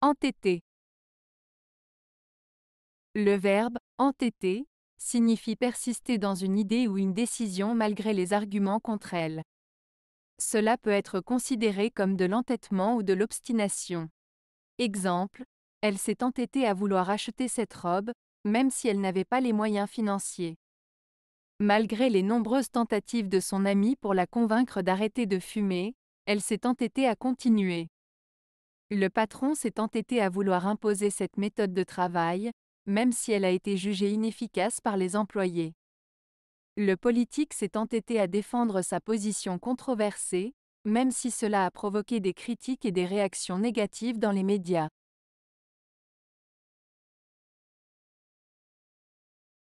Entêté. Le verbe entêter signifie persister dans une idée ou une décision malgré les arguments contre elle. Cela peut être considéré comme de l'entêtement ou de l'obstination. Exemple, elle s'est entêtée à vouloir acheter cette robe, même si elle n'avait pas les moyens financiers. Malgré les nombreuses tentatives de son amie pour la convaincre d'arrêter de fumer, elle s'est entêtée à continuer. Le patron s'est entêté à vouloir imposer cette méthode de travail, même si elle a été jugée inefficace par les employés. Le politique s'est entêté à défendre sa position controversée, même si cela a provoqué des critiques et des réactions négatives dans les médias.